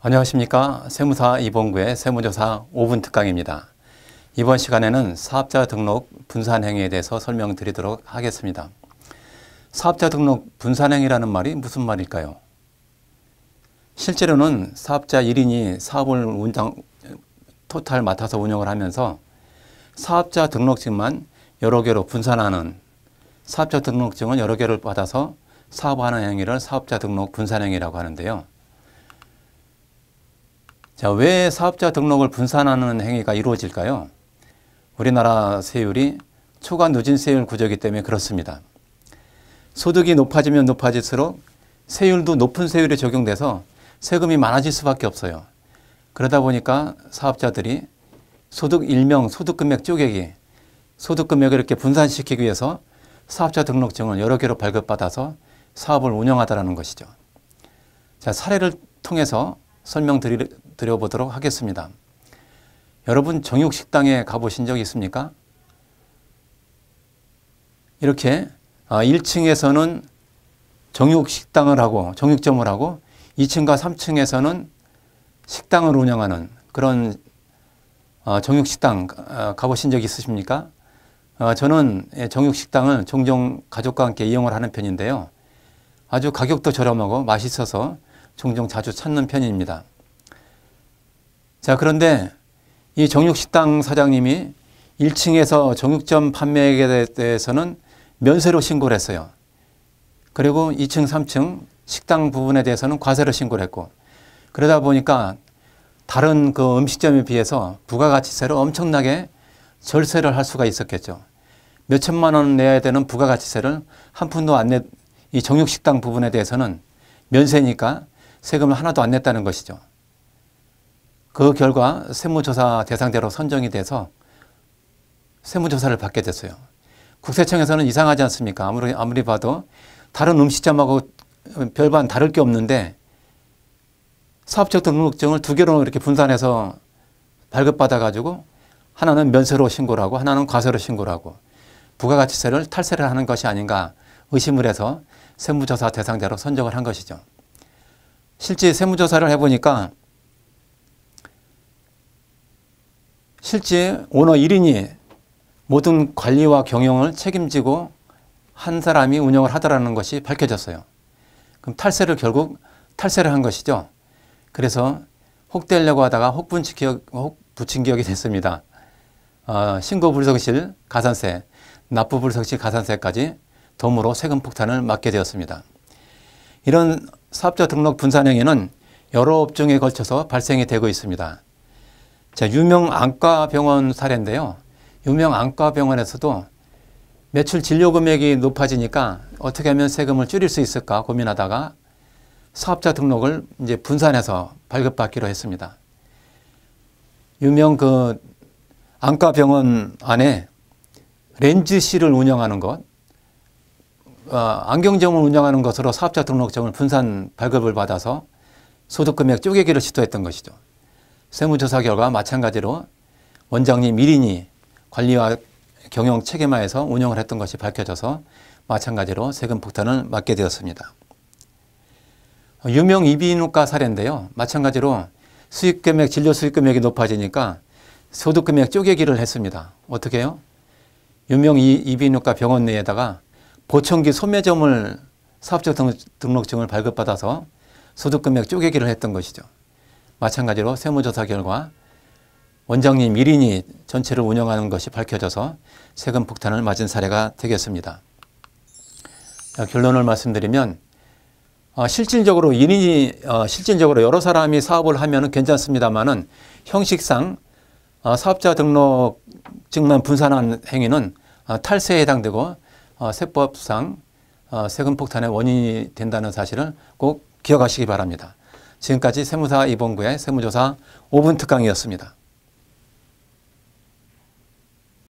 안녕하십니까. 세무사 이봉구의 세무조사 5분 특강입니다. 이번 시간에는 사업자 등록 분산 행위에 대해서 설명드리도록 하겠습니다. 사업자 등록 분산 행위라는 말이 무슨 말일까요? 실제로는 사업자 1인이 사업을 운장 토탈 맡아서 운영을 하면서 사업자 등록증만 여러 개로 분산하는 사업자 등록증은 여러 개를 받아서 사업하는 행위를 사업자 등록 분산행위라고 하는데요. 자, 왜 사업자 등록을 분산하는 행위가 이루어질까요? 우리나라 세율이 초과 누진 세율 구조이기 때문에 그렇습니다. 소득이 높아지면 높아질수록 세율도 높은 세율이 적용돼서 세금이 많아질 수밖에 없어요. 그러다 보니까 사업자들이 소득 일명 소득금액 쪼개기, 소득금액을 이렇게 분산시키기 위해서 사업자 등록증을 여러 개로 발급받아서 사업을 운영하다라는 것이죠. 자, 사례를 통해서 설명드리, 드려보도록 하겠습니다. 여러분 정육식당에 가보신 적 있습니까? 이렇게 1층에서는 아, 정육식당을 하고 정육점을 하고 2층과 3층에서는 식당을 운영하는 그런 아, 정육식당 아, 가보신 적 있으십니까? 저는 예, 정육식당을 종종 가족과 함께 이용을 하는 편인데요. 아주 가격도 저렴하고 맛있어서 종종 자주 찾는 편입니다. 자, 그런데 이 정육식당 사장님이 1층에서 정육점 판매에 대해서는 면세로 신고를 했어요. 그리고 2층, 3층 식당 부분에 대해서는 과세로 신고를 했고 그러다 보니까 다른 그 음식점에 비해서 부가가치세를 엄청나게 절세를 할 수가 있었겠죠. 몇 천만 원 내야 되는 부가가치세를 한 푼도 안 내, 이 정육식당 부분에 대해서는 면세니까 세금을 하나도 안 냈다는 것이죠. 그 결과 세무조사 대상대로 선정이 돼서 세무조사를 받게 됐어요. 국세청에서는 이상하지 않습니까? 아무리, 아무리 봐도 다른 음식점하고 별반 다를 게 없는데 사업적 등록증을 두 개로 이렇게 분산해서 발급받아가지고 하나는 면세로 신고를 하고 하나는 과세로 신고를 하고 부가가치세를 탈세를 하는 것이 아닌가 의심을 해서 세무조사 대상자로 선정을 한 것이죠. 실제 세무조사를 해보니까 실제 오너 1인이 모든 관리와 경영을 책임지고 한 사람이 운영을 하더라는 것이 밝혀졌어요. 그럼 탈세를 결국 탈세를 한 것이죠. 그래서 혹대려고 하다가 혹분치기역, 혹부친 기억이 됐습니다. 어, 신고불성실 가산세, 납부불성실 가산세까지 덤으로 세금 폭탄을 맞게 되었습니다. 이런 사업자 등록 분산행위는 여러 업종에 걸쳐서 발생이 되고 있습니다. 자, 유명 안과 병원 사례인데요. 유명 안과 병원에서도 매출 진료 금액이 높아지니까 어떻게 하면 세금을 줄일 수 있을까 고민하다가 사업자 등록을 이제 분산해서 발급받기로 했습니다. 유명 그 안과 병원 안에 렌즈실을 운영하는 것, 어, 안경점을 운영하는 것으로 사업자 등록증을 분산 발급을 받아서 소득 금액 쪼개기를 시도했던 것이죠. 세무조사 결과 마찬가지로 원장님 1인이 관리와 경영 체계마에서 운영을 했던 것이 밝혀져서 마찬가지로 세금 폭탄을 맞게 되었습니다. 유명 이비인후과 사례인데요. 마찬가지로 수익금액, 진료 수익금액이 높아지니까 소득금액 쪼개기를 했습니다. 어떻게 해요 유명 이비인후과 병원 내에다가 보청기 소매점을 사업적 등록증을 발급받아서 소득금액 쪼개기를 했던 것이죠. 마찬가지로 세무조사 결과 원장님 1인이 전체를 운영하는 것이 밝혀져서 세금 폭탄을 맞은 사례가 되겠습니다. 결론을 말씀드리면 어, 실질적으로 1인이 어, 실질적으로 여러 사람이 사업을 하면 괜찮습니다만은 형식상 어, 사업자 등록증만 분산한 행위는 탈세에 해당되고 세법상 세금 폭탄의 원인이 된다는 사실을 꼭 기억하시기 바랍니다. 지금까지 세무사 이봉구의 세무조사 5분 특강이었습니다.